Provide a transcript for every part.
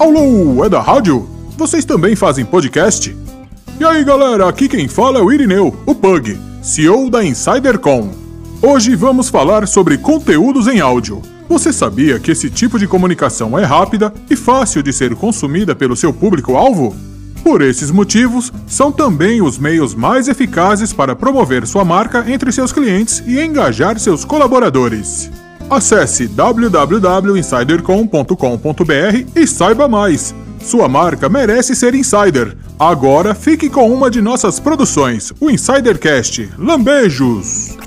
Alô, é da rádio? Vocês também fazem podcast? E aí galera, aqui quem fala é o Irineu, o Pug, CEO da InsiderCon. Hoje vamos falar sobre conteúdos em áudio. Você sabia que esse tipo de comunicação é rápida e fácil de ser consumida pelo seu público-alvo? Por esses motivos, são também os meios mais eficazes para promover sua marca entre seus clientes e engajar seus colaboradores. Acesse www.insidercom.com.br e saiba mais. Sua marca merece ser insider. Agora fique com uma de nossas produções, o Insidercast. Lambejos!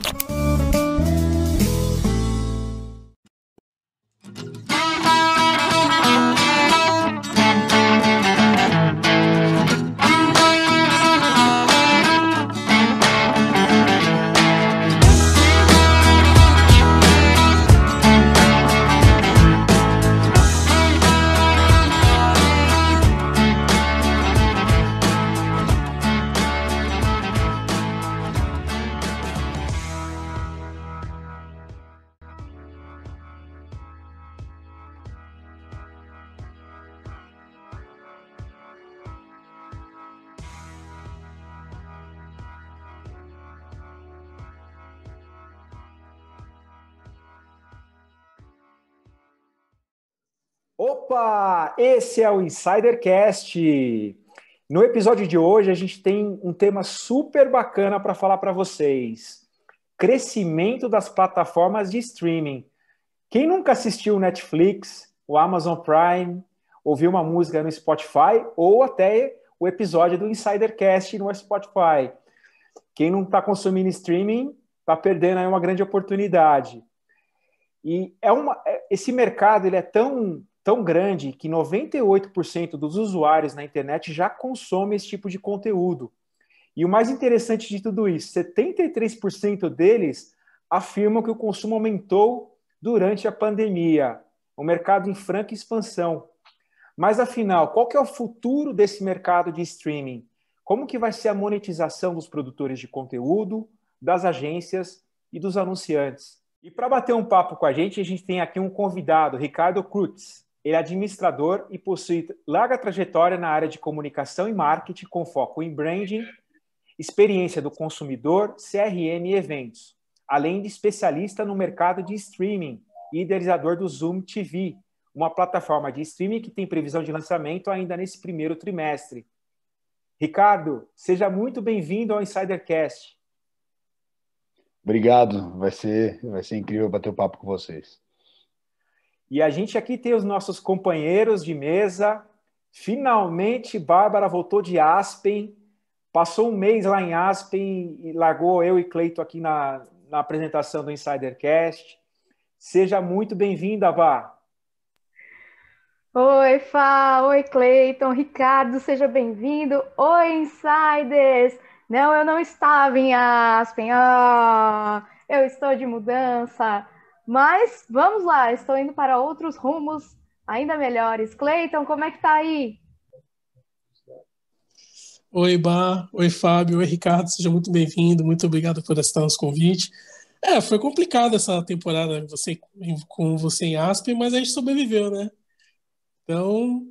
Opa! Esse é o Insidercast. No episódio de hoje a gente tem um tema super bacana para falar para vocês: crescimento das plataformas de streaming. Quem nunca assistiu Netflix, o Amazon Prime, ouviu uma música no Spotify ou até o episódio do Insidercast no Spotify? Quem não está consumindo streaming está perdendo aí uma grande oportunidade. E é uma, é, esse mercado ele é tão tão grande que 98% dos usuários na internet já consomem esse tipo de conteúdo. E o mais interessante de tudo isso, 73% deles afirmam que o consumo aumentou durante a pandemia. Um mercado em franca expansão. Mas afinal, qual que é o futuro desse mercado de streaming? Como que vai ser a monetização dos produtores de conteúdo, das agências e dos anunciantes? E para bater um papo com a gente, a gente tem aqui um convidado, Ricardo Crutz. Ele é administrador e possui larga trajetória na área de comunicação e marketing com foco em branding, experiência do consumidor, CRM e eventos, além de especialista no mercado de streaming e idealizador do Zoom TV, uma plataforma de streaming que tem previsão de lançamento ainda nesse primeiro trimestre. Ricardo, seja muito bem-vindo ao Insidercast. Obrigado, vai ser, vai ser incrível bater o papo com vocês. E a gente aqui tem os nossos companheiros de mesa. Finalmente, Bárbara voltou de Aspen, passou um mês lá em Aspen e largou eu e Cleito aqui na, na apresentação do Insidercast. Seja muito bem-vinda, Vá. Oi, Fá, oi, Cleiton, Ricardo, seja bem-vindo. Oi, Insiders! Não, eu não estava em Aspen, ah, eu estou de mudança. Mas vamos lá, estou indo para outros rumos ainda melhores. Cleiton, como é que tá aí? Oi, Bar. Oi, Fábio. Oi, Ricardo. Seja muito bem-vindo. Muito obrigado por aceitar nosso convite. É, foi complicada essa temporada você, com você em Aspen, mas a gente sobreviveu, né? Então,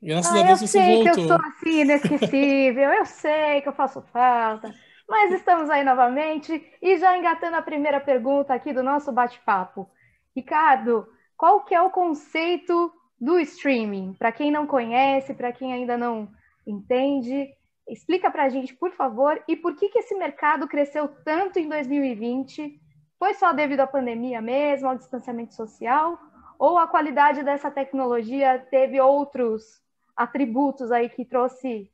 graças ah, a Deus você voltou. Eu sei que eu sou assim, inesquecível. eu sei que eu faço falta. Mas estamos aí novamente e já engatando a primeira pergunta aqui do nosso bate-papo. Ricardo, qual que é o conceito do streaming? Para quem não conhece, para quem ainda não entende, explica para a gente, por favor, e por que, que esse mercado cresceu tanto em 2020? Foi só devido à pandemia mesmo, ao distanciamento social? Ou a qualidade dessa tecnologia teve outros atributos aí que trouxe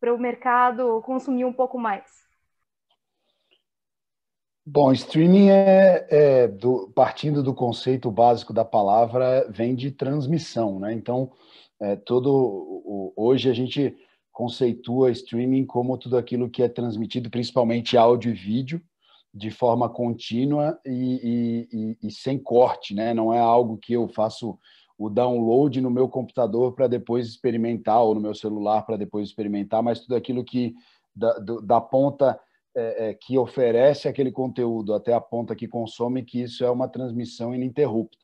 para o mercado consumir um pouco mais? Bom, streaming é, é do, partindo do conceito básico da palavra, vem de transmissão, né? Então, é, todo o, hoje a gente conceitua streaming como tudo aquilo que é transmitido, principalmente áudio e vídeo, de forma contínua e, e, e, e sem corte, né? Não é algo que eu faço o download no meu computador para depois experimentar ou no meu celular para depois experimentar, mas tudo aquilo que da, do, da ponta é, é, que oferece aquele conteúdo até a ponta que consome, que isso é uma transmissão ininterrupta.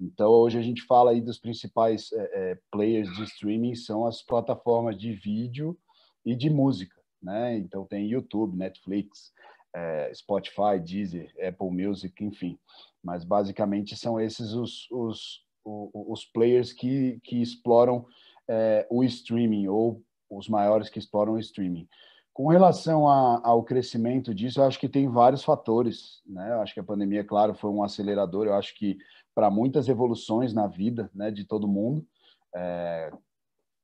Então, hoje a gente fala aí dos principais é, é players de streaming, são as plataformas de vídeo e de música, né? Então, tem YouTube, Netflix, é, Spotify, Deezer, Apple Music, enfim. Mas, basicamente, são esses os, os, os players que, que exploram é, o streaming, ou os maiores que exploram o streaming. Com relação a, ao crescimento disso, eu acho que tem vários fatores. Né? Eu acho que a pandemia, claro, foi um acelerador. Eu acho que para muitas evoluções na vida né, de todo mundo, é,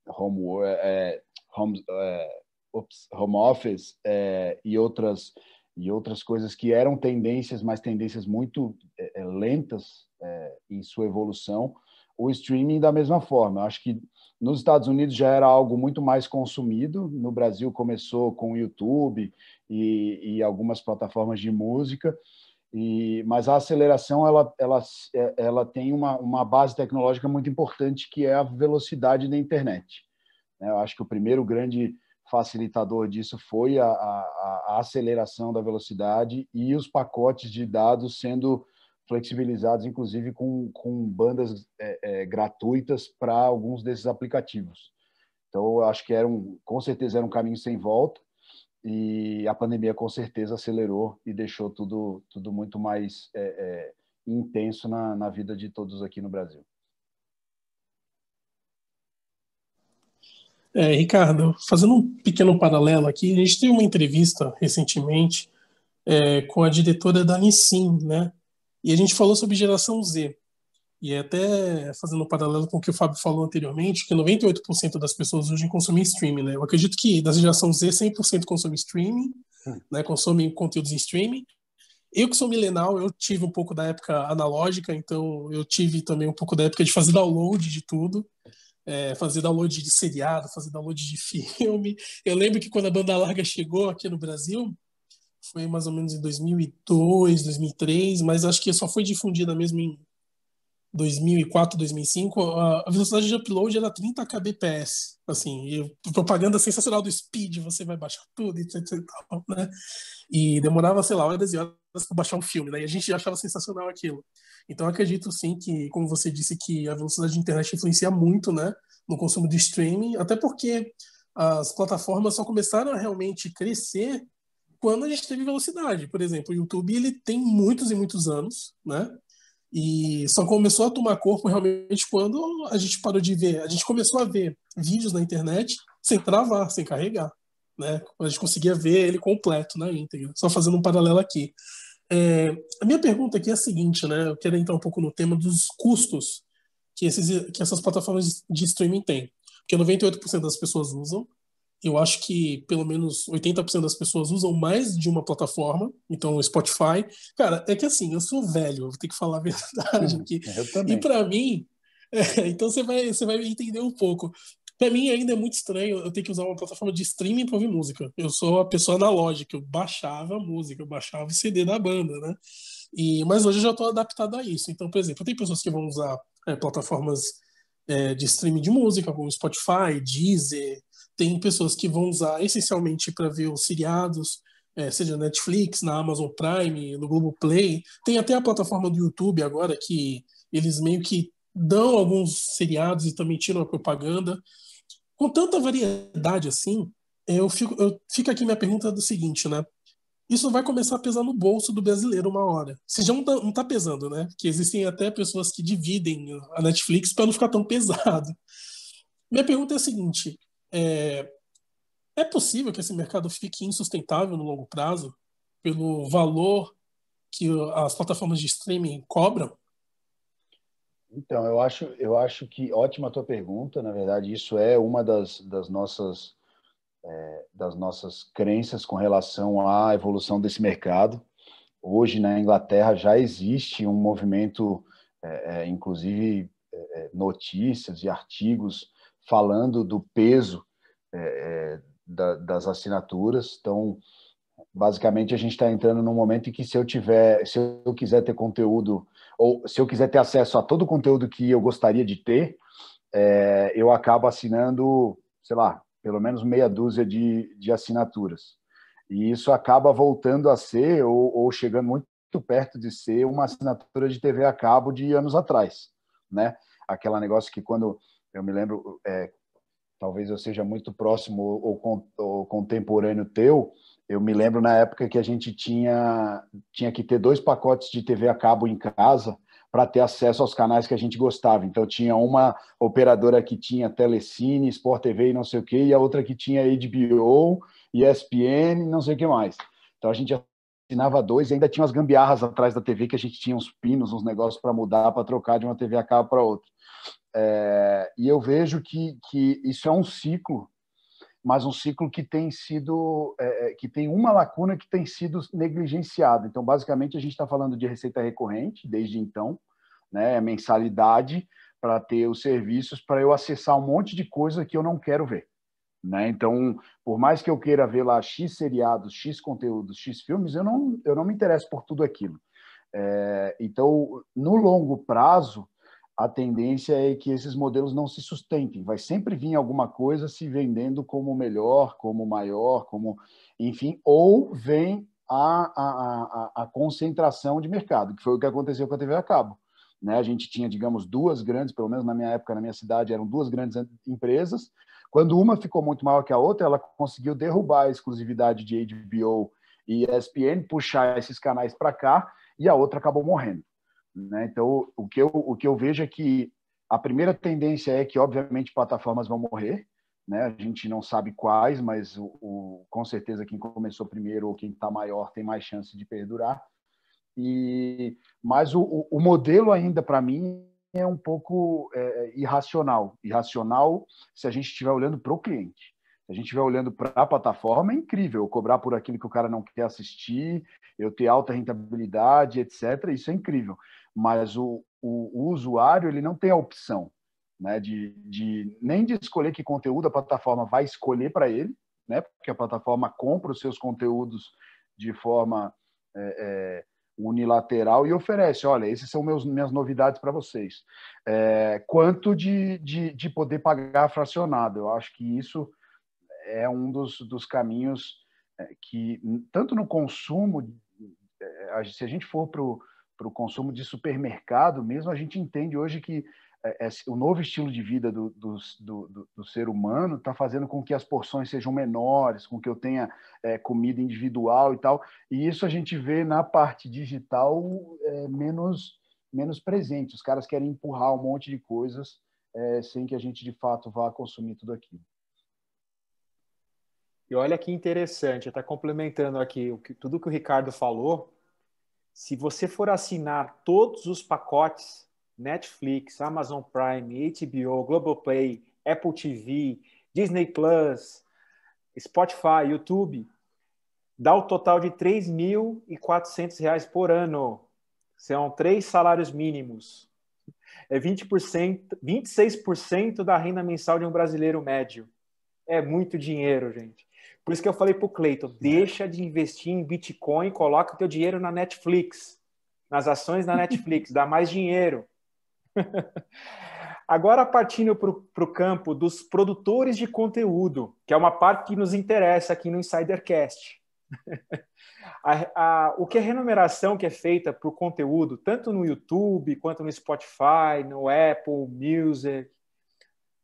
home, é, home, é, ups, é, home office é, e outras e outras coisas que eram tendências, mas tendências muito é, lentas em sua evolução, o streaming da mesma forma. Eu acho que nos Estados Unidos já era algo muito mais consumido, no Brasil começou com o YouTube e, e algumas plataformas de música, e, mas a aceleração ela, ela, ela tem uma, uma base tecnológica muito importante, que é a velocidade da internet. Né? Eu acho que o primeiro grande facilitador disso foi a, a, a aceleração da velocidade e os pacotes de dados sendo flexibilizados, inclusive com, com bandas é, é, gratuitas para alguns desses aplicativos. Então, eu acho que era um, com certeza era um caminho sem volta e a pandemia com certeza acelerou e deixou tudo, tudo muito mais é, é, intenso na, na vida de todos aqui no Brasil. É, Ricardo, fazendo um pequeno paralelo aqui, a gente teve uma entrevista recentemente é, com a diretora da Nissin, né? E a gente falou sobre geração Z. E é até fazendo um paralelo com o que o Fábio falou anteriormente, que 98% das pessoas hoje consomem streaming, né? Eu acredito que da geração Z, 100% consome streaming, hum. né? Consome conteúdos em streaming. Eu que sou milenal, eu tive um pouco da época analógica, então eu tive também um pouco da época de fazer download de tudo. É, fazer download de seriado, fazer download de filme. Eu lembro que quando a banda larga chegou aqui no Brasil, foi mais ou menos em 2002, 2003, mas acho que só foi difundida mesmo em 2004, 2005. A velocidade de upload era 30 kbps, assim, e propaganda sensacional do Speed, você vai baixar tudo, e etc né? E demorava, sei lá, horas e horas para baixar um filme, daí né? a gente achava sensacional aquilo. Então acredito sim que, como você disse, que a velocidade de internet influencia muito, né, no consumo de streaming, até porque as plataformas só começaram a realmente crescer quando a gente teve velocidade. Por exemplo, o YouTube ele tem muitos e muitos anos, né? E só começou a tomar corpo realmente quando a gente parou de ver, a gente começou a ver vídeos na internet sem travar, sem carregar, né? A gente conseguia ver ele completo na íntegra. Só fazendo um paralelo aqui. É, a minha pergunta aqui é a seguinte, né? Eu quero entrar um pouco no tema dos custos que, esses, que essas plataformas de streaming têm. Porque 98% das pessoas usam, eu acho que pelo menos 80% das pessoas usam mais de uma plataforma, então o Spotify. Cara, é que assim, eu sou velho, eu vou ter que falar a verdade aqui. e para mim, é, então você vai, você vai entender um pouco. Para mim ainda é muito estranho eu ter que usar uma plataforma de streaming para ouvir música. Eu sou a pessoa analógica, eu baixava a música, eu baixava o CD da banda, né? E, mas hoje eu já estou adaptado a isso. Então, por exemplo, tem pessoas que vão usar é, plataformas é, de streaming de música, como Spotify, Deezer, tem pessoas que vão usar essencialmente para ver os seriados, é, seja na Netflix, na Amazon Prime, no Google Play, Tem até a plataforma do YouTube agora que eles meio que dão alguns seriados e também tiram a propaganda. Com tanta variedade assim, eu fico, eu fico aqui minha pergunta do seguinte, né? Isso vai começar a pesar no bolso do brasileiro uma hora. Se já não tá, não tá pesando, né? Que existem até pessoas que dividem a Netflix para não ficar tão pesado. Minha pergunta é a seguinte: é, é possível que esse mercado fique insustentável no longo prazo pelo valor que as plataformas de streaming cobram? Então, eu acho, eu acho que ótima a tua pergunta. Na verdade, isso é uma das, das nossas é, das nossas crenças com relação à evolução desse mercado. Hoje, na Inglaterra, já existe um movimento, é, é, inclusive é, é, notícias e artigos falando do peso é, é, da, das assinaturas. Então, basicamente, a gente está entrando num momento em que se eu tiver, se eu quiser ter conteúdo ou se eu quiser ter acesso a todo o conteúdo que eu gostaria de ter, é, eu acabo assinando, sei lá, pelo menos meia dúzia de, de assinaturas. E isso acaba voltando a ser, ou, ou chegando muito perto de ser, uma assinatura de TV a cabo de anos atrás. Né? Aquela negócio que quando eu me lembro, é, talvez eu seja muito próximo ou, ou, contemporâneo teu. Eu me lembro na época que a gente tinha, tinha que ter dois pacotes de TV a cabo em casa para ter acesso aos canais que a gente gostava. Então tinha uma operadora que tinha Telecine, Sport TV e não sei o que, e a outra que tinha HBO, ESPN, não sei o que mais. Então a gente assinava dois e ainda tinha umas gambiarras atrás da TV que a gente tinha uns pinos, uns negócios para mudar, para trocar de uma TV a cabo para outra. É, e eu vejo que, que isso é um ciclo, mas um ciclo que tem sido, é, é que tem uma lacuna que tem sido negligenciada. Então, basicamente, a gente está falando de receita recorrente desde então, né, é mensalidade para ter os serviços, para eu acessar um monte de coisa que eu não quero ver. Né? Então, por mais que eu queira ver lá X seriados, X conteúdos, X filmes, eu não, eu não me interesso por tudo aquilo. É, então, no longo prazo, a tendência é que esses modelos não se sustentem. Vai sempre vir alguma coisa se vendendo como melhor, como maior, como enfim, ou vem a, a, a, a concentração de mercado, que foi o que aconteceu com a TV a cabo. Né? A gente tinha, digamos, duas grandes, pelo menos na minha época, na minha cidade, eram duas grandes empresas. Quando uma ficou muito maior que a outra, ela conseguiu derrubar a exclusividade de HBO e ESPN, puxar esses canais para cá, e a outra acabou morrendo. Né? Então, o que, eu, o que eu vejo é que a primeira tendência é que, obviamente, plataformas vão morrer. Né? A gente não sabe quais, mas o, o com certeza quem começou primeiro ou quem está maior tem mais chance de perdurar. E, mas o, o modelo ainda, para mim, é um pouco é, é, irracional. Irracional se a gente estiver olhando para o cliente. Se a gente estiver olhando para a plataforma, é incrível cobrar por aquilo que o cara não quer assistir, eu ter alta rentabilidade, etc. Isso é incrível mas o, o, o usuário ele não tem a opção né, de, de, nem de escolher que conteúdo a plataforma vai escolher para ele, né, porque a plataforma compra os seus conteúdos de forma é, é, unilateral e oferece, olha, esses são meus, minhas novidades para vocês. É, quanto de, de, de, poder pagar fracionado, eu acho que isso é um dos, dos caminhos é, que, tanto no consumo, é, se a gente for para o para o consumo de supermercado mesmo, a gente entende hoje que é, é, o novo estilo de vida do, do, do, do ser humano está fazendo com que as porções sejam menores, com que eu tenha é, comida individual e tal. E isso a gente vê na parte digital é, menos, menos presente. Os caras querem empurrar um monte de coisas é, sem que a gente, de fato, vá consumir tudo aquilo. E olha que interessante, está complementando aqui o que, tudo que o Ricardo falou, se você for assinar todos os pacotes Netflix, Amazon Prime, HBO, Globoplay, Apple TV, Disney Plus, Spotify, YouTube, dá o um total de R$ 3.400 por ano. São três salários mínimos. É 20%, 26% da renda mensal de um brasileiro médio. É muito dinheiro, gente. Por isso que eu falei pro Cleiton, deixa de investir em Bitcoin, coloca o teu dinheiro na Netflix, nas ações da Netflix, dá mais dinheiro. Agora, partindo para o campo dos produtores de conteúdo, que é uma parte que nos interessa aqui no Insidercast. a, a, o que a remuneração que é feita para o conteúdo, tanto no YouTube, quanto no Spotify, no Apple Music,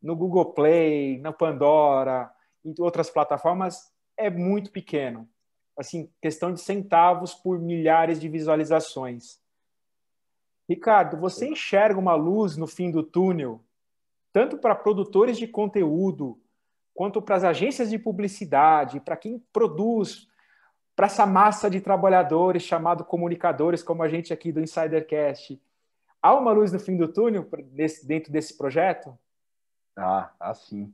no Google Play, na Pandora, em outras plataformas é muito pequeno. Assim, questão de centavos por milhares de visualizações. Ricardo, você enxerga uma luz no fim do túnel, tanto para produtores de conteúdo, quanto para as agências de publicidade, para quem produz, para essa massa de trabalhadores chamado comunicadores, como a gente aqui do Insidercast. Há uma luz no fim do túnel dentro desse projeto? Ah, assim.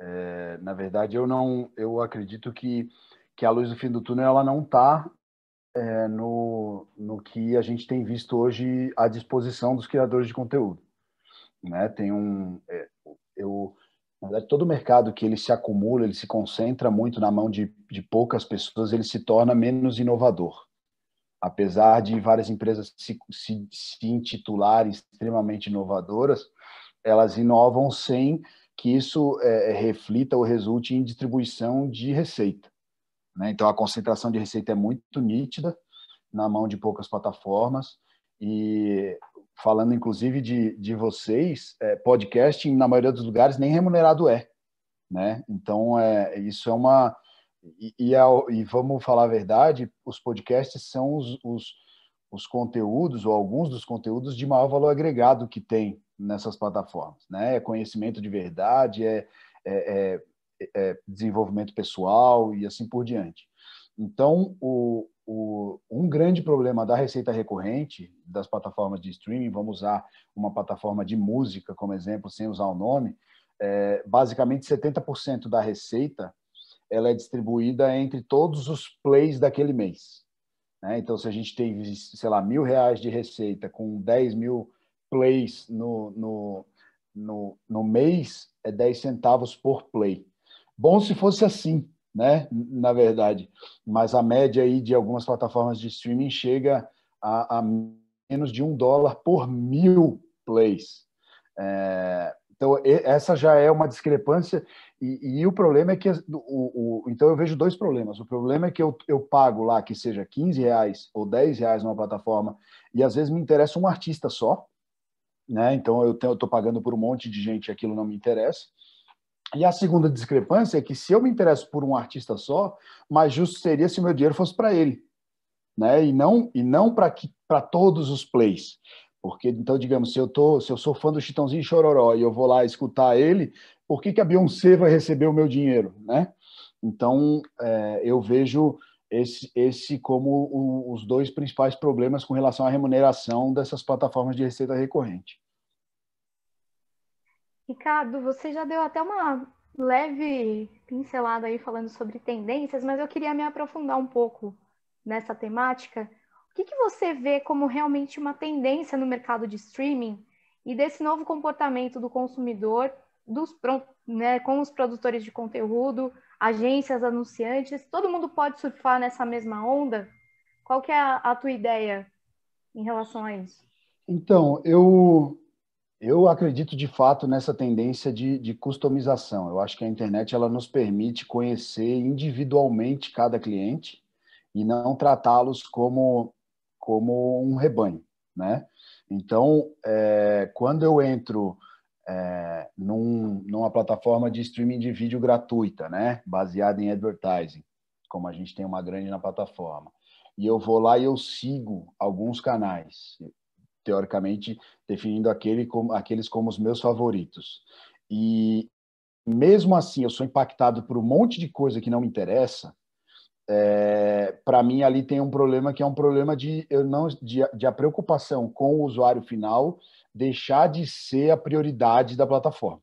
É, na verdade, eu não, eu acredito que que a luz do fim do túnel ela não está é, no, no que a gente tem visto hoje à disposição dos criadores de conteúdo. Né? Tem um, é, eu, na verdade, todo mercado que ele se acumula, ele se concentra muito na mão de, de poucas pessoas, ele se torna menos inovador. Apesar de várias empresas se, se, se intitularem extremamente inovadoras, elas inovam sem que isso é, é, reflita ou resulte em distribuição de receita. Né? Então, a concentração de receita é muito nítida na mão de poucas plataformas. E falando, inclusive, de, de vocês, é, podcast, na maioria dos lugares, nem remunerado é. Né? Então, é, isso é uma. E, e, é e vamos falar a verdade, os podcasts são os, os os conteúdos ou alguns dos conteúdos de maior valor agregado que tem nessas plataformas, né? É conhecimento de verdade, é, é, é, é desenvolvimento pessoal e assim por diante. Então, o, o, um grande problema da receita recorrente das plataformas de streaming, vamos usar uma plataforma de música como exemplo, sem usar o nome, é, basicamente 70% da receita ela é distribuída entre todos os plays daquele mês. Né? Então, se a gente tem, sei lá, mil reais de receita com 10 mil plays no, no, no, no mês, é 10 centavos por play. Bom se fosse assim, né? na verdade, mas a média aí de algumas plataformas de streaming chega a, a menos de um dólar por mil plays. É, então, essa já é uma discrepância e, e, o problema é que o, o, então eu vejo dois problemas. O problema é que eu, eu pago lá que seja 15 reais ou 10 reais numa plataforma e às vezes me interessa um artista só, né? Então eu estou pagando por um monte de gente e aquilo não me interessa. E a segunda discrepância é que se eu me interesso por um artista só, mais justo seria se o meu dinheiro fosse para ele, né? E não e não para para todos os plays. Porque, então, digamos, se eu, tô, se eu sou fã do Chitãozinho Chororó e eu vou lá escutar ele, por que, que a Beyoncé vai receber o meu dinheiro, né? Então, é, eu vejo esse, esse como o, os dois principais problemas com relação à remuneração dessas plataformas de receita recorrente. Ricardo, você já deu até uma leve pincelada aí falando sobre tendências, mas eu queria me aprofundar um pouco nessa temática que, que você vê como realmente uma tendência no mercado de streaming e desse novo comportamento do consumidor dos, né, com os produtores de conteúdo, agências, anunciantes? Todo mundo pode surfar nessa mesma onda? Qual que é a, a tua ideia em relação a isso? Então, eu eu acredito de fato nessa tendência de, de, customização. Eu acho que a internet ela nos permite conhecer individualmente cada cliente e não tratá-los como como um rebanho, né? Então, é, quando eu entro é, num, numa plataforma de streaming de vídeo gratuita, né, baseada em advertising, como a gente tem uma grande na plataforma, e eu vou lá e eu sigo alguns canais, teoricamente definindo aquele como, aqueles como os meus favoritos. E mesmo assim, eu sou impactado por um monte de coisa que não me interessa, é, para mim ali tem um problema que é um problema de eu não de, de, a preocupação com o usuário final deixar de ser a prioridade da plataforma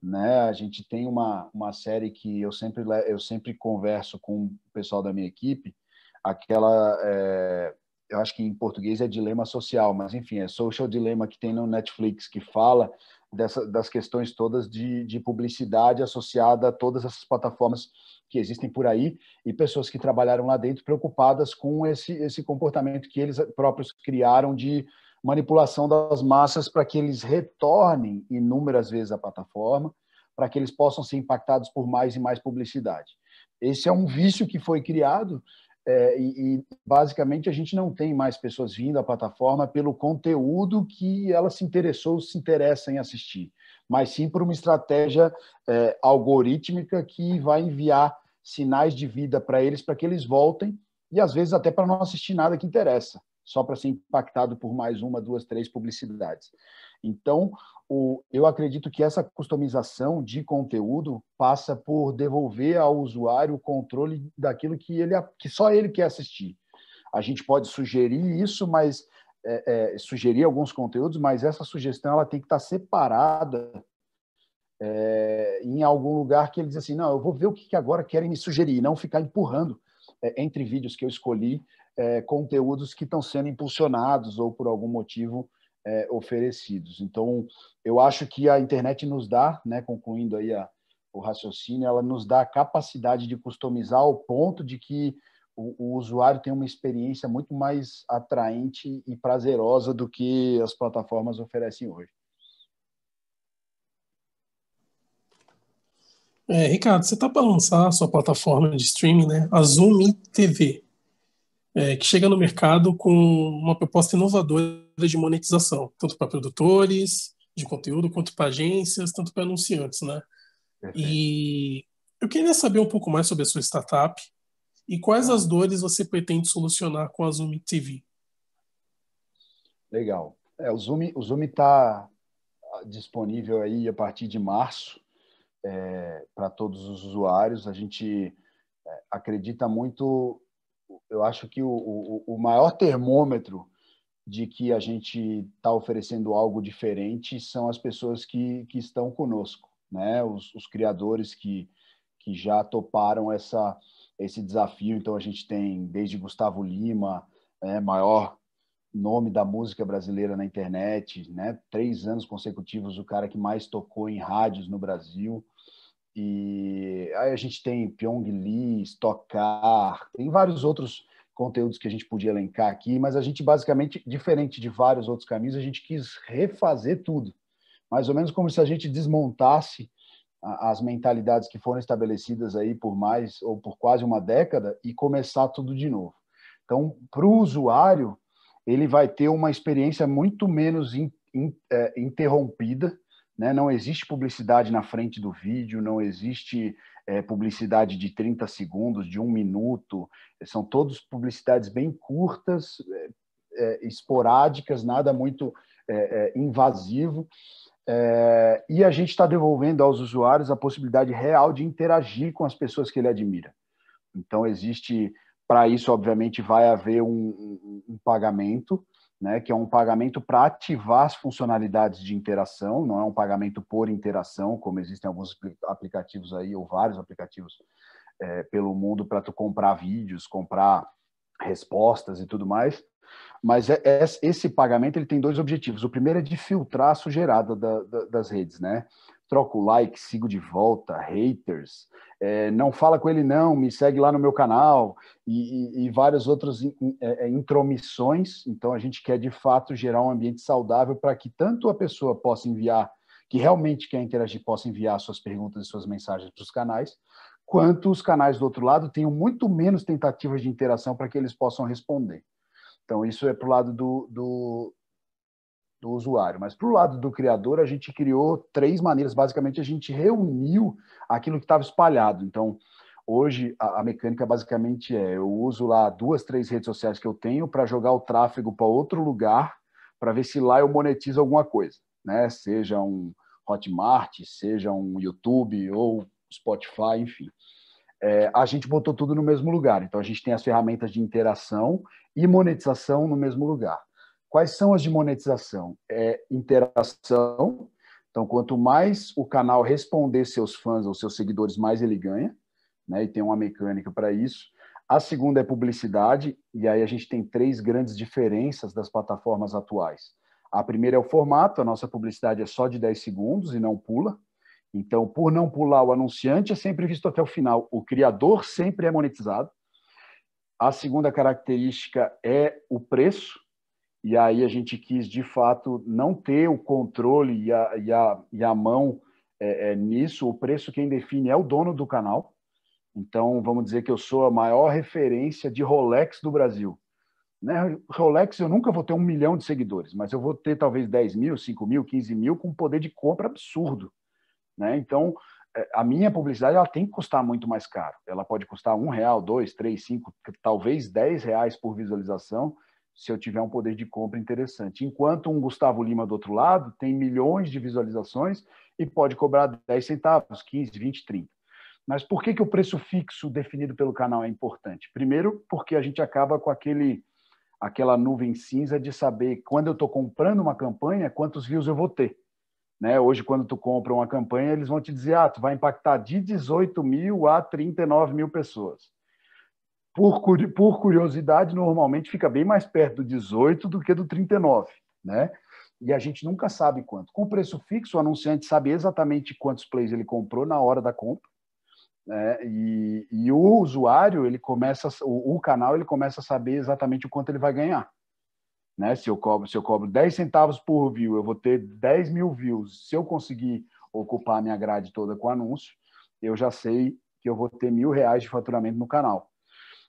né a gente tem uma, uma série que eu sempre eu sempre converso com o pessoal da minha equipe aquela é, eu acho que em português é dilema social mas enfim é social dilema que tem no Netflix que fala dessa, das questões todas de, de publicidade associada a todas essas plataformas que existem por aí e pessoas que trabalharam lá dentro preocupadas com esse, esse comportamento que eles próprios criaram de manipulação das massas para que eles retornem inúmeras vezes à plataforma, para que eles possam ser impactados por mais e mais publicidade. Esse é um vício que foi criado é, e, e, basicamente a gente não tem mais pessoas vindo à plataforma pelo conteúdo que ela se interessou, se interessa em assistir, mas sim por uma estratégia é, algorítmica que vai enviar sinais de vida para eles para que eles voltem e às vezes até para não assistir nada que interessa, só para ser impactado por mais uma, duas, três publicidades. Então, o, eu acredito que essa customização de conteúdo passa por devolver ao usuário o controle daquilo que, ele, que só ele quer assistir. A gente pode sugerir isso, mas é, é, sugerir alguns conteúdos, mas essa sugestão ela tem que estar separada é, em algum lugar que ele diz assim, não, eu vou ver o que agora querem me sugerir, e não ficar empurrando é, entre vídeos que eu escolhi, é, conteúdos que estão sendo impulsionados ou por algum motivo é, oferecidos. Então, eu acho que a internet nos dá, né, concluindo aí a, o raciocínio, ela nos dá a capacidade de customizar ao ponto de que o, o usuário tem uma experiência muito mais atraente e prazerosa do que as plataformas oferecem hoje. É, Ricardo, você está para lançar a sua plataforma de streaming, né? A Zoom TV, é, que chega no mercado com uma proposta inovadora de monetização, tanto para produtores de conteúdo, quanto para agências, tanto para anunciantes, né? E eu queria saber um pouco mais sobre a sua startup e quais as dores você pretende solucionar com a Zoom TV. Legal. É, o Zoom o Zoom está disponível aí a partir de março é, para todos os usuários. A gente é, acredita muito eu acho que o, o, o, maior termômetro de que a gente está oferecendo algo diferente são as pessoas que, que estão conosco, né? Os, os, criadores que, que já toparam essa, esse desafio. Então, a gente tem desde Gustavo Lima, né? maior nome da música brasileira na internet, né? Três anos consecutivos, o cara que mais tocou em rádios no Brasil. E aí a gente tem Pyong Lee, Stockar, tem vários outros conteúdos que a gente podia elencar aqui, mas a gente basicamente, diferente de vários outros caminhos, a gente quis refazer tudo. Mais ou menos como se a gente desmontasse as mentalidades que foram estabelecidas aí por mais ou por quase uma década e começar tudo de novo. Então, para o usuário, ele vai ter uma experiência muito menos in, in, é, interrompida, né? não existe publicidade na frente do vídeo, não existe é, publicidade de 30 segundos, de um minuto, eh, são todas publicidades bem curtas, é, esporádicas, nada muito invasivo. e a gente está devolvendo aos usuários a possibilidade real de interagir com as pessoas que ele admira. Então, existe, para isso, obviamente, vai haver um, um, um pagamento, né, que é um pagamento para ativar as funcionalidades de interação, não é um pagamento por interação, como existem alguns aplicativos aí, ou vários aplicativos é, pelo mundo para tu comprar vídeos, comprar respostas e tudo mais. Mas é, é, esse pagamento ele tem dois objetivos. O primeiro é de filtrar a sugerada da, da, das redes, né? troca o like, sigo de volta, haters, é, não fala com ele não, me segue lá no meu canal e, e, e várias outras é, é, intromissões. Então a gente quer de fato gerar um ambiente saudável para que tanto a pessoa possa enviar, que realmente quer interagir, possa enviar suas perguntas e suas mensagens para os canais, quanto os canais do outro lado tenham muito menos tentativas de interação para que eles possam responder. Então, isso é para o lado do, do, do usuário. Mas para o lado do criador, a gente criou três maneiras. Basicamente, a gente reuniu aquilo que estava espalhado. Então, hoje a, a, mecânica basicamente é: eu uso lá duas, três redes sociais que eu tenho para jogar o tráfego para outro lugar, para ver se lá eu monetizo alguma coisa, né? Seja um Hotmart, seja um YouTube ou Spotify, enfim. É, a gente botou tudo no mesmo lugar. Então a gente tem as ferramentas de interação e monetização no mesmo lugar. Quais são as de monetização? É interação. Então, quanto mais o canal responder seus fãs ou seus seguidores, mais ele ganha, né? E tem uma mecânica para isso. A segunda é publicidade, e aí a gente tem três grandes diferenças das plataformas atuais. A primeira é o formato, a nossa publicidade é só de 10 segundos e não pula. Então, por não pular, o anunciante é sempre visto até o final, o criador sempre é monetizado. A segunda característica é o preço e aí a gente quis, de fato, não ter o controle e a, e a, e a mão é, é, nisso. O preço quem define é o dono do canal. Então, vamos dizer que eu sou a maior referência de Rolex do Brasil. Né? Rolex, eu nunca vou ter um milhão de seguidores, mas eu vou ter talvez 10 mil, 5 mil, 15 mil, com um poder de compra absurdo. Né? Então, é, a minha publicidade ela tem que custar muito mais caro. Ela pode custar um real, dois, três, cinco, talvez dez reais por visualização, se eu tiver um poder de compra interessante. Enquanto um Gustavo Lima do outro lado tem milhões de visualizações e pode cobrar 10 centavos, 15, 20, 30. Mas por que, que o preço fixo definido pelo canal é importante? Primeiro, porque a gente acaba com aquele aquela nuvem cinza de saber quando eu estou comprando uma campanha, quantos views eu vou ter. Né? Hoje, quando tu compra uma campanha, eles vão te dizer, ah, tu vai impactar de 18 mil a 39 mil pessoas por, por curiosidade, normalmente fica bem mais perto do 18 do que do 39, né? E a gente nunca sabe quanto. Com preço fixo, o anunciante sabe exatamente quantos plays ele comprou na hora da compra. Né? E, e o usuário, ele começa, o, o canal, ele começa a saber exatamente o quanto ele vai ganhar. Né? Se eu cobro, se eu cobro 10 centavos por view, eu vou ter 10 mil views. Se eu conseguir ocupar a minha grade toda com anúncio, eu já sei que eu vou ter mil reais de faturamento no canal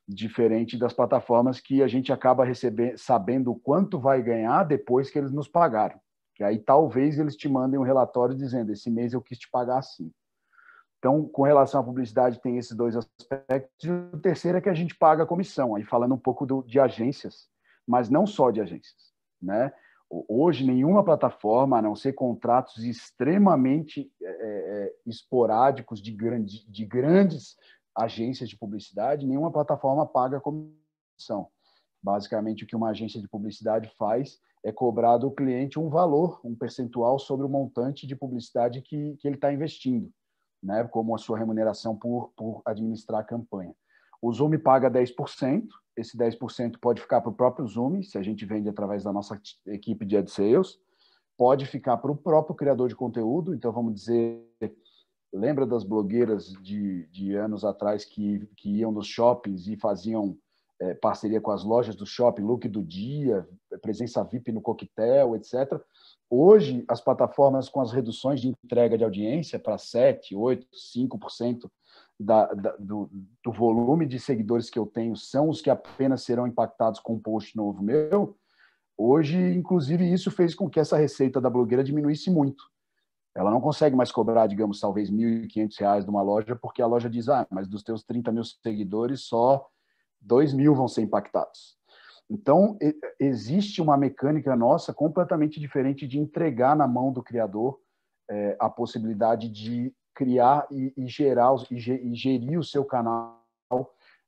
diferente das plataformas que a gente acaba recebendo, sabendo quanto vai ganhar depois que eles nos pagaram. Que aí talvez eles te mandem um relatório dizendo: esse mês eu quis te pagar assim. Então, com relação à publicidade, tem esses dois aspectos. E o terceiro é que a gente paga a comissão. Aí falando um pouco do, de agências, mas não só de agências, né? Hoje, nenhuma plataforma, a não ser contratos extremamente é, é, é esporádicos de, grande, de grandes agências de publicidade, nenhuma plataforma paga comissão. Basicamente, o que uma agência de publicidade faz é cobrar do cliente um valor, um percentual sobre o montante de publicidade que, que ele está investindo, né? como a sua remuneração por, por administrar a campanha. O Zoom paga 10%, esse 10% pode ficar para o próprio Zoom, se a gente vende através da nossa equipe de ad sales, pode ficar para o próprio criador de conteúdo, então vamos dizer Lembra das blogueiras de, de anos atrás que, que iam nos shoppings e faziam é, parceria com as lojas do shopping, look do dia, presença VIP no coquetel, etc. Hoje, as plataformas com as reduções de entrega de audiência para 7, 8, 5% da, da, do, do volume de seguidores que eu tenho são os que apenas serão impactados com um post novo meu. Hoje, inclusive, isso fez com que essa receita da blogueira diminuísse muito. Ela não consegue mais cobrar, digamos, talvez R$ 1.500 de uma loja, porque a loja diz, ah, mas dos teus 30 mil seguidores, só 2 mil vão ser impactados. Então, existe uma mecânica nossa completamente diferente de entregar na mão do criador é, a possibilidade de criar e, e gerar e, e gerir o seu canal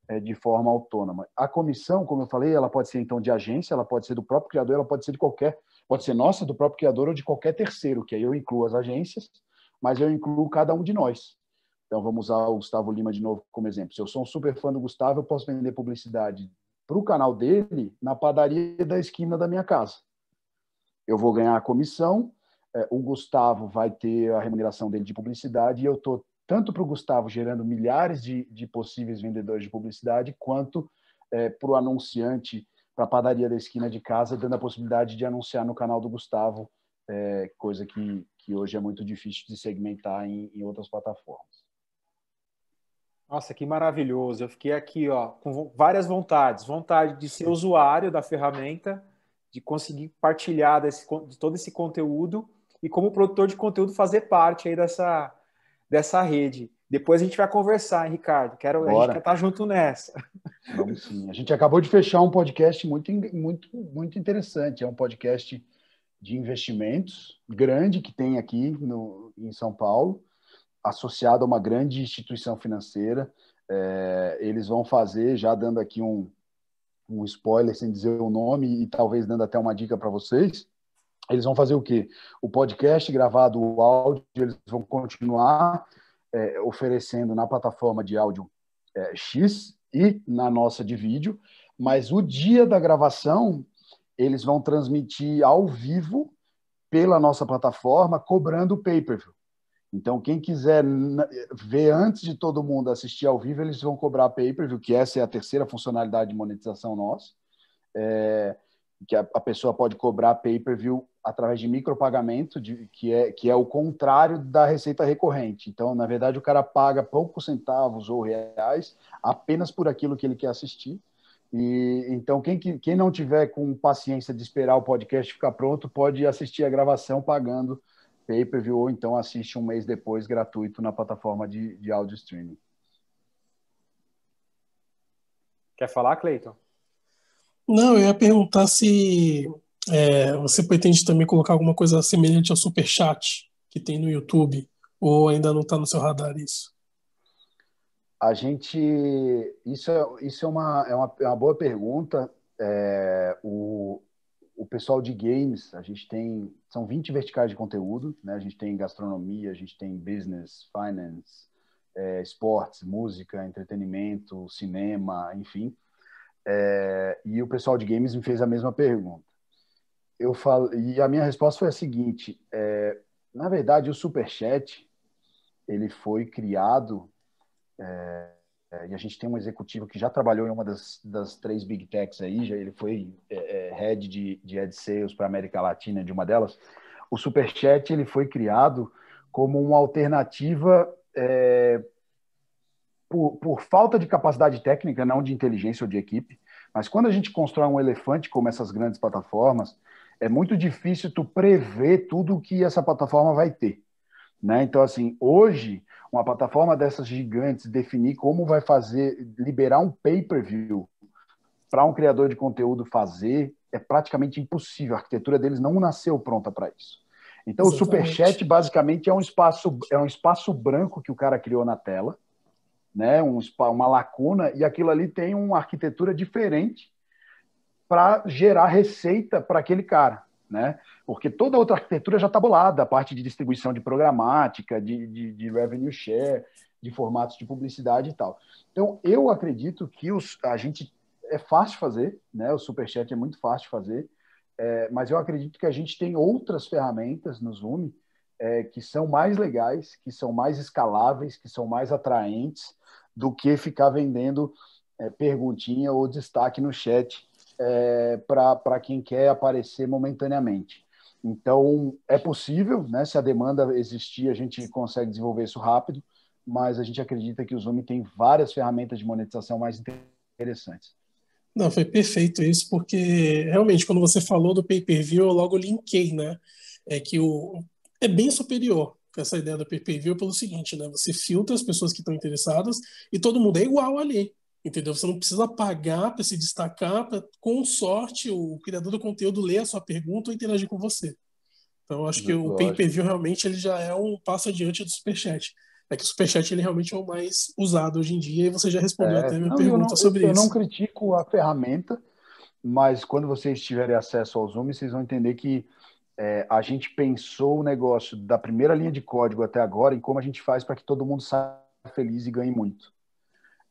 é, de forma autônoma. A comissão, como eu falei, ela pode ser então de agência, ela pode ser do próprio criador, ela pode ser de qualquer Pode ser nossa, do próprio criador ou de qualquer terceiro, que aí eu incluo as agências, mas eu incluo cada um de nós. Então, vamos usar o Gustavo Lima de novo como exemplo. Se eu sou um super fã do Gustavo, eu posso vender publicidade para o canal dele na padaria da esquina da minha casa. Eu vou ganhar a comissão, é, o Gustavo vai ter a remuneração dele de publicidade e eu estou tanto para o Gustavo gerando milhares de, de, possíveis vendedores de publicidade, quanto é, para o anunciante para a padaria da esquina de casa, dando a possibilidade de anunciar no canal do Gustavo, é, coisa que, que hoje é muito difícil de segmentar em, em outras plataformas. Nossa, que maravilhoso! Eu fiquei aqui ó, com várias vontades: vontade de ser usuário da ferramenta, de conseguir partilhar desse, de todo esse conteúdo e, como produtor de conteúdo, fazer parte aí dessa, dessa rede. Depois a gente vai conversar, hein, Ricardo. Quero a gente quer estar tá junto nessa. Vamos sim. A gente acabou de fechar um podcast muito, muito, muito interessante. É um podcast de investimentos grande que tem aqui no, em São Paulo, associado a uma grande instituição financeira. É, eles vão fazer, já dando aqui um, um spoiler sem dizer o nome e talvez dando até uma dica para vocês. Eles vão fazer o quê? O podcast gravado, o áudio, eles vão continuar é, oferecendo na plataforma de áudio é, X e na nossa de vídeo, mas o dia da gravação eles vão transmitir ao vivo pela nossa plataforma, cobrando o pay-per-view. Então, quem quiser ver antes de todo mundo assistir ao vivo, eles vão cobrar pay-per-view, que essa é a terceira funcionalidade de monetização nossa, é, que a, a pessoa pode cobrar pay-per-view através de micropagamento, de, que, é, que é o contrário da receita recorrente. Então, na verdade, o cara paga poucos centavos ou reais apenas por aquilo que ele quer assistir. E então quem, quem não tiver com paciência de esperar o podcast ficar pronto pode assistir a gravação pagando pay-per-view ou então assiste um mês depois gratuito na plataforma de, de áudio streaming. Quer falar, Cleiton? Não, eu ia perguntar se é, você pretende também colocar alguma coisa semelhante ao super chat que tem no YouTube ou ainda não está no seu radar isso? A gente isso é, isso é uma é uma, é uma boa pergunta. É, o, o pessoal de games, a gente tem são 20 verticais de conteúdo, né? A gente tem gastronomia, a gente tem business, finance, é, esportes, música, entretenimento, cinema, enfim. É, e o pessoal de games me fez a mesma pergunta eu falo, e a minha resposta foi a seguinte: é, na verdade, o Superchat ele foi criado, é, é, e a gente tem um executivo que já trabalhou em uma das, das três big techs aí, já, ele foi é, é head de, de ad sales para a América Latina, de uma delas. O Superchat ele foi criado como uma alternativa é, por, por falta de capacidade técnica, não de inteligência ou de equipe. Mas quando a gente constrói um elefante como essas grandes plataformas, é muito difícil tu prever tudo o que essa plataforma vai ter. Né? Então, assim, hoje, uma plataforma dessas gigantes definir como vai fazer, liberar um pay-per-view para um criador de conteúdo fazer é praticamente impossível. A arquitetura deles não nasceu pronta para isso. Então, Exatamente. o Superchat, basicamente, é um, espaço, é um espaço branco que o cara criou na tela, né? um, uma lacuna, e aquilo ali tem uma arquitetura diferente para gerar receita para aquele cara, né? Porque toda outra arquitetura já está bolada, a parte de distribuição de programática, de, de, de, revenue share, de formatos de publicidade e tal. Então, eu acredito que os, a gente é fácil fazer, né? O superchat é muito fácil de fazer, é, mas eu acredito que a gente tem outras ferramentas no Zoom é, que são mais legais, que são mais escaláveis, que são mais atraentes do que ficar vendendo é, perguntinha ou destaque no chat é, para quem quer aparecer momentaneamente. Então, é possível, né? se a demanda existir, a gente consegue desenvolver isso rápido, mas a gente acredita que o Zoom tem várias ferramentas de monetização mais interessantes. Não, foi perfeito isso, porque realmente, quando você falou do pay-per-view, eu logo linkei, né? É que o, é bem superior essa ideia do pay-per-view pelo seguinte, né? Você filtra as pessoas que estão interessadas e todo mundo é igual ali. Entendeu? Você não precisa pagar para se destacar, pra, com sorte o criador do conteúdo ler a sua pergunta ou interagir com você. Então, acho que Lógico. o pay-per-view realmente ele já é um passo adiante do superchat. É que o superchat ele realmente é o mais usado hoje em dia e você já respondeu é, até a minha não, pergunta não, sobre eu isso. Eu não critico a ferramenta, mas quando vocês tiverem acesso ao Zoom, vocês vão entender que é, a gente pensou o negócio da primeira linha de código até agora e como a gente faz para que todo mundo saia feliz e ganhe muito.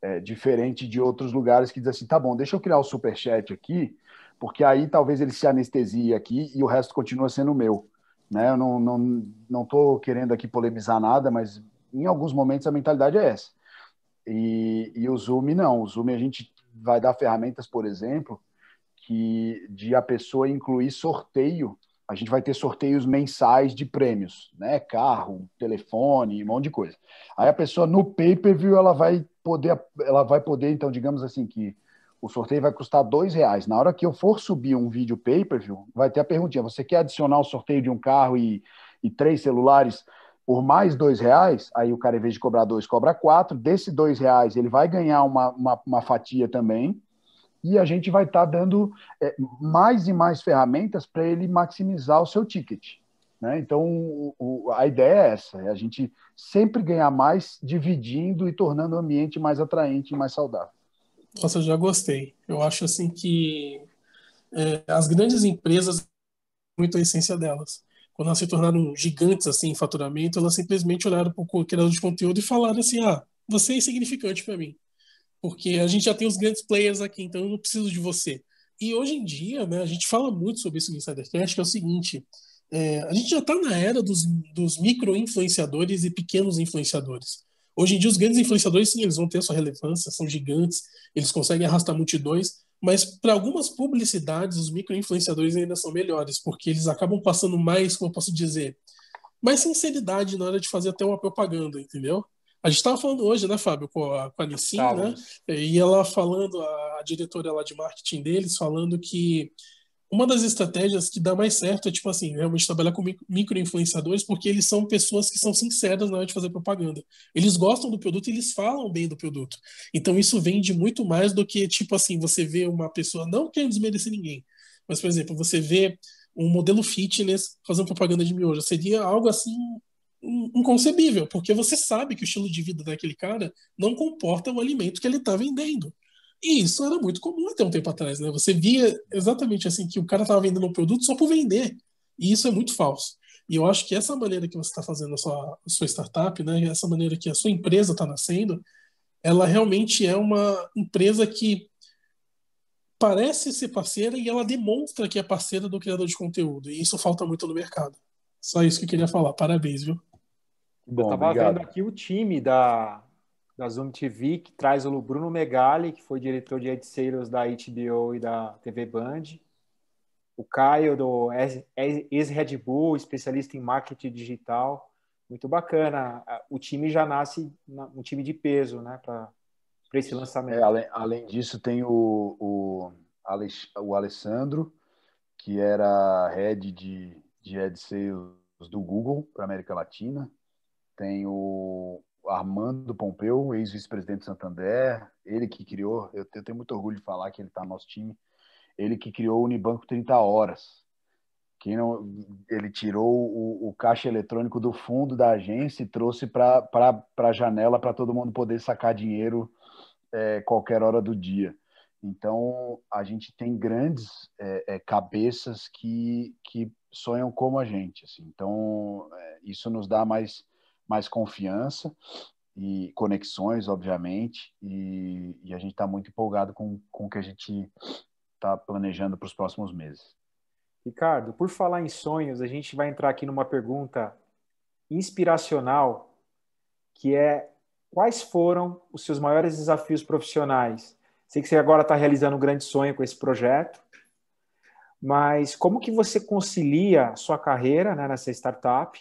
É, diferente de outros lugares que diz assim, tá bom, deixa eu criar o superchat aqui, porque aí talvez ele se anestesie aqui e o resto continua sendo meu. Né? Eu não não, não tô querendo aqui polemizar nada, mas em alguns momentos a mentalidade é essa. E, e o Zoom não. O Zoom a gente vai dar ferramentas, por exemplo, que de a pessoa incluir sorteio a gente vai ter sorteios mensais de prêmios, né? Carro, telefone, um monte de coisa. Aí a pessoa no pay-per-view ela vai poder, ela vai poder, então, digamos assim, que o sorteio vai custar dois reais. Na hora que eu for subir um vídeo pay-per-view, vai ter a perguntinha: você quer adicionar o sorteio de um carro e, e três celulares por mais dois reais? Aí o cara, em vez de cobrar dois, cobra quatro. Desse dois reais, ele vai ganhar uma, uma, uma fatia também e a gente vai estar tá dando é, mais e mais ferramentas para ele maximizar o seu ticket. Né? Então, o, o, a ideia é essa: é a gente sempre ganhar mais dividindo e tornando o ambiente mais atraente e mais saudável. Nossa, eu já gostei. Eu acho assim que é, as grandes empresas muito a essência delas. Quando elas se tornaram gigantes assim em faturamento, elas simplesmente olharam para o criador de conteúdo e falaram assim: ah, você é insignificante para mim porque a gente já tem os grandes players aqui, então eu não preciso de você. E hoje em dia, né, a gente fala muito sobre isso no Insidercast, que é o seguinte, é, a gente já está na era dos, dos micro-influenciadores e pequenos influenciadores. Hoje em dia, os grandes influenciadores, sim, eles vão ter a sua relevância, são gigantes, eles conseguem arrastar multidões, mas para algumas publicidades, os micro-influenciadores ainda são melhores, porque eles acabam passando mais, como eu posso dizer, mais sinceridade na hora de fazer até uma propaganda, entendeu? A gente estava falando hoje, né, Fábio, com a, com a Nissin, tá, né? E ela falando, a, a diretora lá de marketing deles, falando que uma das estratégias que dá mais certo é, tipo assim, realmente trabalhar com micro-influenciadores, porque eles são pessoas que são sinceras na hora de fazer propaganda. Eles gostam do produto e eles falam bem do produto. Então, isso vende muito mais do que, tipo assim, você vê uma pessoa, não querendo desmerecer ninguém, mas, por exemplo, você vê um modelo fitness fazendo propaganda de miojo. Seria algo assim inconcebível, porque você sabe que o estilo de vida daquele cara não comporta o alimento que ele está vendendo. E isso era muito comum até um tempo atrás, né? Você via exatamente assim que o cara estava vendendo um produto só por vender. E isso é muito falso. E eu acho que essa maneira que você está fazendo a sua, a sua startup, né? Essa maneira que a sua empresa está nascendo, ela realmente é uma empresa que parece ser parceira e ela demonstra que é parceira do criador de conteúdo. E isso falta muito no mercado. Só isso que eu queria falar. Parabéns, viu? Bom, eu estava vendo aqui o time da, da Zoom TV, que traz o Bruno Megali, que foi diretor de Ed da HBO e da TV Band. O Caio, do ex-Red Bull, especialista em marketing digital. Muito bacana. O time já nasce um time de peso né, para esse é, lançamento. É, além, além, disso, tem o, o, o Alessandro, que era head de, de Ed Sales do Google para América Latina tem o Armando Pompeu, ex-vice-presidente do Santander, ele que criou, eu tenho muito orgulho de falar que ele está no nosso time, ele que criou o Unibanco 30 Horas. Que não, ele tirou o, o caixa eletrônico do fundo da agência e trouxe para a janela para todo mundo poder sacar dinheiro é, qualquer hora do dia. Então, a gente tem grandes é, é, cabeças que, que sonham como a gente. Assim. Então, é, isso nos dá mais mais confiança e conexões, obviamente, e, e a gente está muito empolgado com, com o que a gente está planejando para os próximos meses. Ricardo, por falar em sonhos, a gente vai entrar aqui numa pergunta inspiracional, que é quais foram os seus maiores desafios profissionais? Sei que você agora está realizando um grande sonho com esse projeto, mas como que você concilia sua carreira né, nessa startup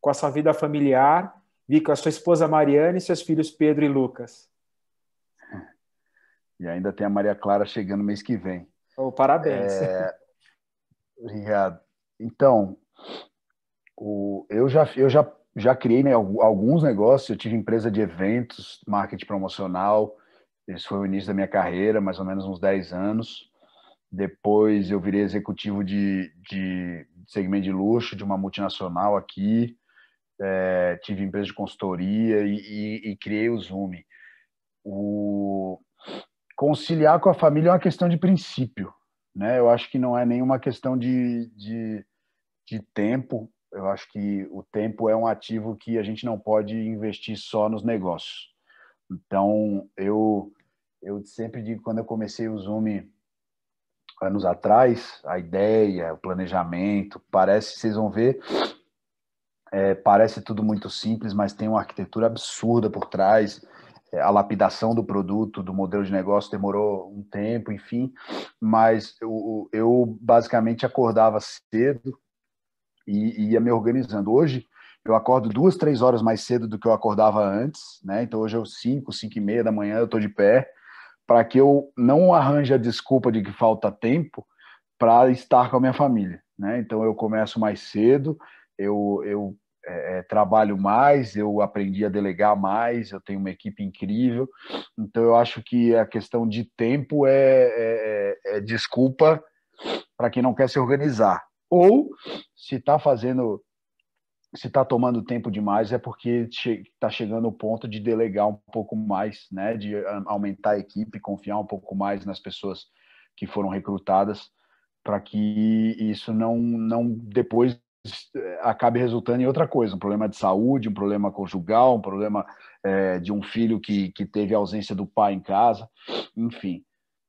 com a sua vida familiar vi com a sua esposa Mariana e seus filhos Pedro e Lucas. E ainda tem a Maria Clara chegando mês que vem. Oh, parabéns. É... Obrigado. Então, o... eu já, eu já, já criei né, alguns negócios. Eu tive empresa de eventos, marketing promocional. Esse foi o início da minha carreira, mais ou menos uns 10 anos. Depois eu virei executivo de, de segmento de luxo de uma multinacional aqui é, tive empresa de consultoria e, e, e criei o Zoom. O conciliar com a família é uma questão de princípio, né? Eu acho que não é nenhuma questão de, de, de tempo. Eu acho que o tempo é um ativo que a gente não pode investir só nos negócios. Então, eu, eu sempre digo, quando eu comecei o Zoom anos atrás, a ideia, o planejamento, parece, vocês vão ver, é, parece tudo muito simples, mas tem uma arquitetura absurda por trás. É, a lapidação do produto, do modelo de negócio demorou um tempo, enfim. Mas eu, eu basicamente acordava cedo e, e ia me organizando. Hoje eu acordo duas, três horas mais cedo do que eu acordava antes, né? Então hoje eu é cinco, cinco e meia da manhã eu estou de pé para que eu não arranje a desculpa de que falta tempo para estar com a minha família, né? Então eu começo mais cedo, eu, eu é, é, trabalho mais, eu aprendi a delegar mais, eu tenho uma equipe incrível. Então, eu acho que a questão de tempo é, é, é, é desculpa para quem não quer se organizar. Ou, se está fazendo, se está tomando tempo demais, é porque está che tá chegando o ponto de delegar um pouco mais, né? de aumentar a equipe, confiar um pouco mais nas pessoas que foram recrutadas para que isso não, não depois acabe resultando em outra coisa, um problema de saúde, um problema conjugal, um problema é, de um filho que, que teve ausência do pai em casa, enfim.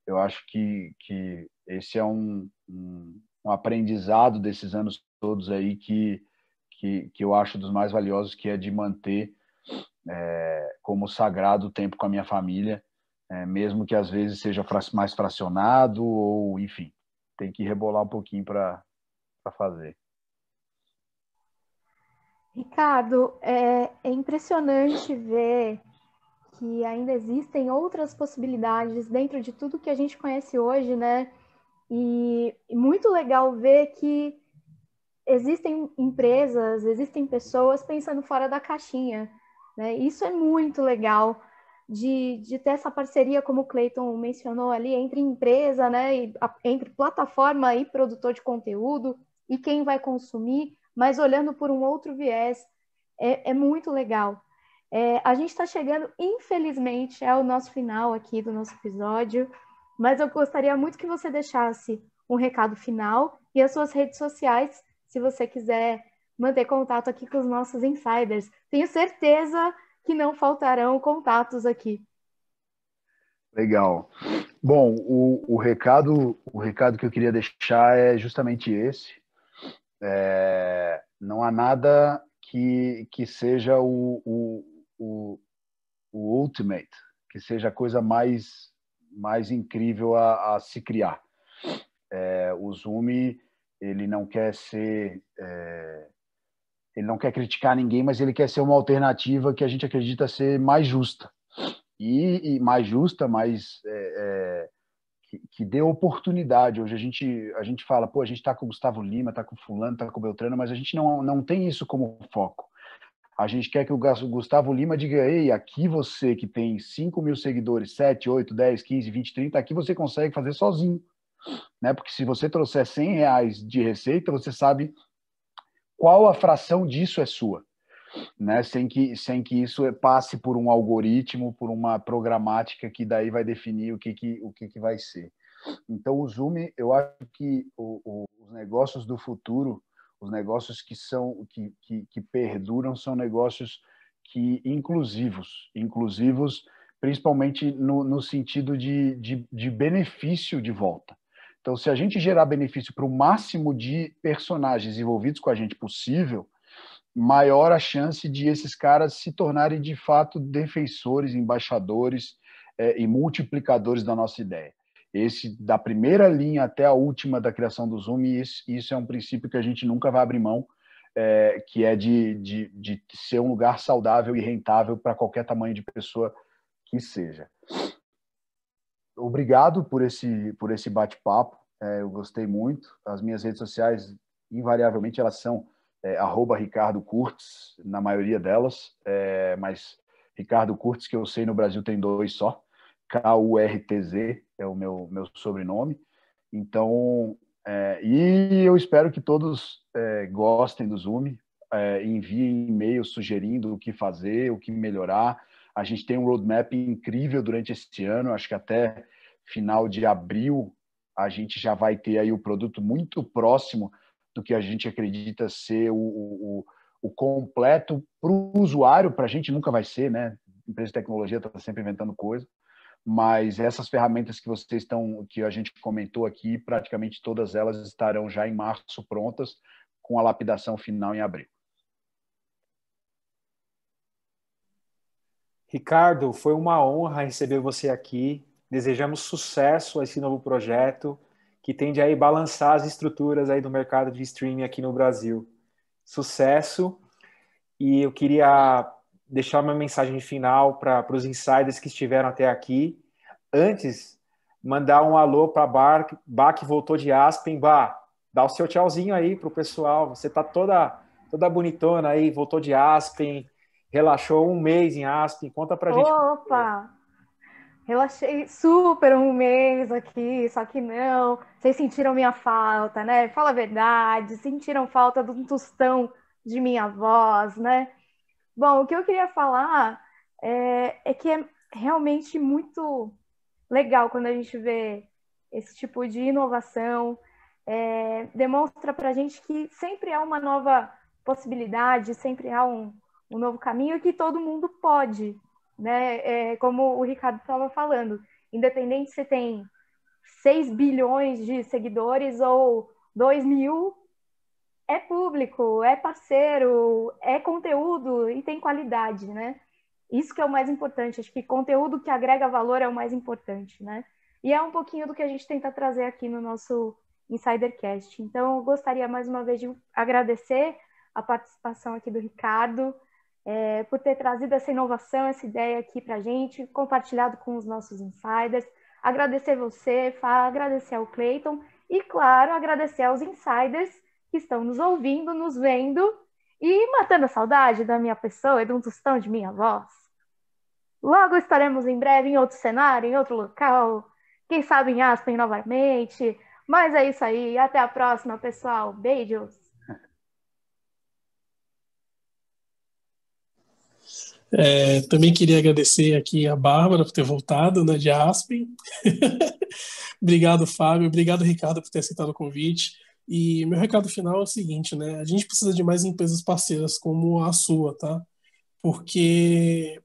Eu acho que, que esse é um, um, um aprendizado desses anos todos aí que, que, que eu acho dos mais valiosos, que é de manter é, como sagrado o tempo com a minha família, é, mesmo que às vezes seja mais fracionado ou, enfim, tem que rebolar um pouquinho para fazer. Ricardo, é, é impressionante ver que ainda existem outras possibilidades dentro de tudo que a gente conhece hoje, né? E, e muito legal ver que existem empresas, existem pessoas pensando fora da caixinha, né? Isso é muito legal de, de ter essa parceria, como o Cleiton mencionou ali, entre empresa, né? E, a, entre plataforma e produtor de conteúdo e quem vai consumir mas olhando por um outro viés, é, é muito legal. É, a gente está chegando, infelizmente, ao nosso final aqui do nosso episódio, mas eu gostaria muito que você deixasse um recado final e as suas redes sociais, se você quiser manter contato aqui com os nossos insiders. Tenho certeza que não faltarão contatos aqui. Legal. Bom, o, o recado o recado que eu queria deixar é justamente esse. É, não há nada que, que seja o, o, o, o ultimate, que seja a coisa mais, mais incrível a, a se criar. É, o Zoom ele não quer ser é, ele não quer criticar ninguém, mas ele quer ser uma alternativa que a gente acredita ser mais justa e, e mais justa, mais é, é que, que dê oportunidade. Hoje a gente, a gente fala, pô, a gente está com o Gustavo Lima, está com o fulano, está com o Beltrano, mas a gente não, não tem isso como foco. A gente quer que o Gustavo Lima diga, ei, aqui você que tem 5 mil seguidores, 7, 8, 10, 15, 20, 30, aqui você consegue fazer sozinho. Né? Porque se você trouxer 100 reais de receita, você sabe qual a fração disso é sua né? Sem que, sem que isso passe por um algoritmo, por uma programática que daí vai definir o que, que, o que, que vai ser. Então, o Zoom, eu acho que o, o, os negócios do futuro, os negócios que são que, que, que perduram, são negócios que inclusivos, inclusivos principalmente no, no sentido de, de, de benefício de volta. Então, se a gente gerar benefício para o máximo de personagens envolvidos com a gente possível, maior a chance de esses caras se tornarem de fato defensores, embaixadores é, e multiplicadores da nossa ideia. Esse da primeira linha até a última da criação do Zoom, isso, isso é um princípio que a gente nunca vai abrir mão, é, que é de, de, de ser um lugar saudável e rentável para qualquer tamanho de pessoa que seja. Obrigado por esse por esse bate-papo. É, eu gostei muito. As minhas redes sociais, invariavelmente, elas são é, arroba Ricardo Curtis, na maioria delas, é, mas Ricardo Curtis, que eu sei no Brasil tem dois só, K-U-R-T-Z é o meu, meu sobrenome. Então, é, e eu espero que todos é, gostem do Zoom, é, enviem e-mails sugerindo o que fazer, o que melhorar. A gente tem um roadmap incrível durante esse ano, acho que até final de abril a gente já vai ter aí o produto muito próximo do que a gente acredita ser o, o, o completo para o usuário, para a gente nunca vai ser, né? empresa de tecnologia está sempre inventando coisa, mas essas ferramentas que vocês estão, que a gente comentou aqui, praticamente todas elas estarão já em março prontas, com a lapidação final em abril. Ricardo, foi uma honra receber você aqui. Desejamos sucesso a esse novo projeto que tende a balançar as estruturas aí do mercado de streaming aqui no Brasil. Sucesso! E eu queria deixar uma mensagem final para os insiders que estiveram até aqui. Antes, mandar um alô para Bar, Bá que voltou de Aspen. Bar dá o seu tchauzinho aí para o pessoal. Você tá toda toda bonitona aí, voltou de Aspen, relaxou um mês em Aspen. Conta para gente. Opa! Relaxei super um mês aqui, só que não. Vocês sentiram minha falta, né? Fala a verdade, sentiram falta de um tostão de minha voz, né? Bom, o que eu queria falar é, é que é realmente muito legal quando a gente vê esse tipo de inovação, é, demonstra para a gente que sempre há uma nova possibilidade, sempre há um, um novo caminho que todo mundo pode, né? É, como o Ricardo estava falando, independente se tem 6 bilhões de seguidores ou 2 mil, é público, é parceiro, é conteúdo e tem qualidade, né? Isso que é o mais importante. Acho que conteúdo que agrega valor é o mais importante, né? E é um pouquinho do que a gente tenta trazer aqui no nosso Insidercast. Então, eu gostaria mais uma vez de agradecer a participação aqui do Ricardo, é, por ter trazido essa inovação, essa ideia aqui para a gente, compartilhado com os nossos insiders agradecer você, Fá, agradecer ao Cleiton e, claro, agradecer aos insiders que estão nos ouvindo, nos vendo e matando a saudade da minha pessoa e do tostão de minha voz. Logo estaremos em breve em outro cenário, em outro local, quem sabe em Aspen novamente. Mas é isso aí, até a próxima, pessoal. Beijos! É, também queria agradecer aqui a Bárbara por ter voltado, né, de Aspen. obrigado, Fábio. Obrigado, Ricardo, por ter aceitado o convite. E meu recado final é o seguinte, né? A gente precisa de mais empresas parceiras como a sua, tá? Porque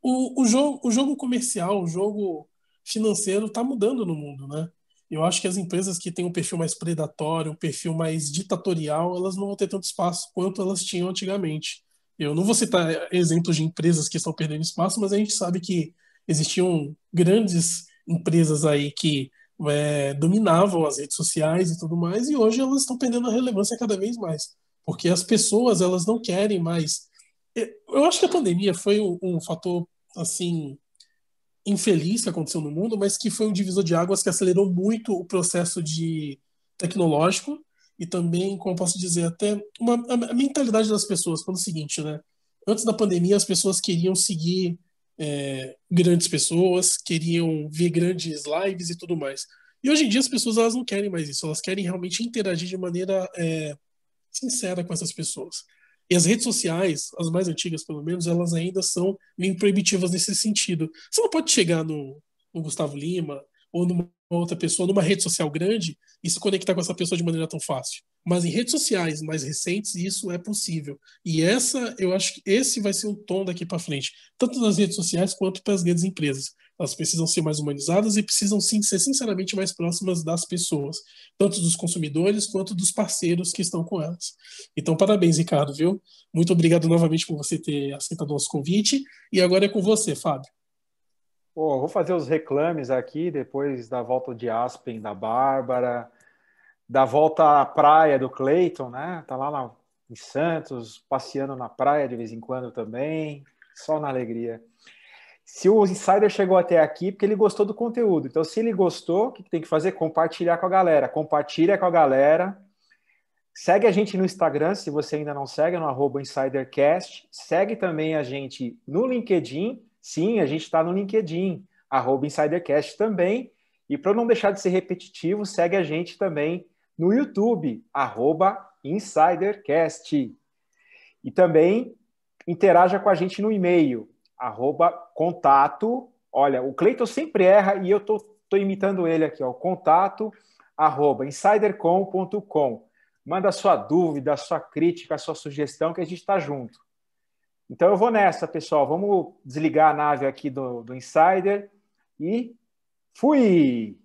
o, o, jogo, o jogo comercial, o jogo financeiro está mudando no mundo, né? Eu acho que as empresas que têm um perfil mais predatório, um perfil mais ditatorial, elas não vão ter tanto espaço quanto elas tinham antigamente. Eu não vou citar exemplos de empresas que estão perdendo espaço, mas a gente sabe que existiam grandes empresas aí que é, dominavam as redes sociais e tudo mais, e hoje elas estão perdendo a relevância cada vez mais, porque as pessoas elas não querem mais. Eu acho que a pandemia foi um, um fator assim infeliz que aconteceu no mundo, mas que foi um divisor de águas que acelerou muito o processo de tecnológico e também, como eu posso dizer, até uma, a mentalidade das pessoas pelo é seguinte, né? Antes da pandemia, as pessoas queriam seguir é, grandes pessoas, queriam ver grandes lives e tudo mais. E hoje em dia as pessoas elas não querem mais isso, elas querem realmente interagir de maneira é, sincera com essas pessoas. E as redes sociais, as mais antigas pelo menos, elas ainda são meio proibitivas nesse sentido. Você não pode chegar no, no Gustavo Lima, ou numa outra pessoa, numa rede social grande, e se conectar com essa pessoa de maneira tão fácil. Mas em redes sociais mais recentes, isso é possível. E essa, eu acho que esse vai ser o tom daqui para frente, tanto nas redes sociais quanto para as grandes empresas. Elas precisam ser mais humanizadas e precisam sim ser sinceramente mais próximas das pessoas, tanto dos consumidores quanto dos parceiros que estão com elas. Então, parabéns, Ricardo, viu? Muito obrigado novamente por você ter aceitado o nosso convite. E agora é com você, Fábio. Pô, vou fazer os reclames aqui depois da volta de Aspen da Bárbara, da volta à praia do Clayton, né? Tá lá na, em Santos, passeando na praia de vez em quando também, só na alegria. Se o insider chegou até aqui, porque ele gostou do conteúdo. Então, se ele gostou, o que tem que fazer? Compartilhar com a galera. Compartilha com a galera. Segue a gente no Instagram, se você ainda não segue, no arroba InsiderCast. Segue também a gente no LinkedIn Sim, a gente está no LinkedIn, arroba InsiderCast também. E para não deixar de ser repetitivo, segue a gente também no YouTube, arroba InsiderCast. E também interaja com a gente no e-mail, arroba contato. Olha, o Cleiton sempre erra e eu tô, tô imitando ele aqui, ó, contato, arroba insidercom.com. Manda sua dúvida, sua crítica, sua sugestão, que a gente está junto. Então eu vou nessa, pessoal. Vamos desligar a nave aqui do, do Insider e fui!